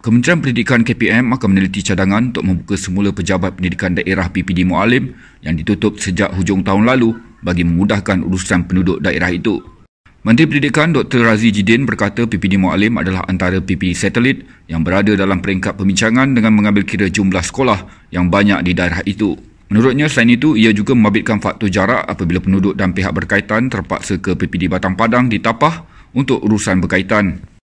Kementerian Pendidikan KPM akan meneliti cadangan untuk membuka semula pejabat pendidikan daerah PPD Mualim yang ditutup sejak hujung tahun lalu bagi memudahkan urusan penduduk daerah itu. Menteri Pendidikan Dr. Razi Jidin berkata PPD Mualim adalah antara PPD satelit yang berada dalam peringkat pembincangan dengan mengambil kira jumlah sekolah yang banyak di daerah itu. Menurutnya selain itu, ia juga membabitkan faktor jarak apabila penduduk dan pihak berkaitan terpaksa ke PPD Batang Padang di Tapah untuk urusan berkaitan.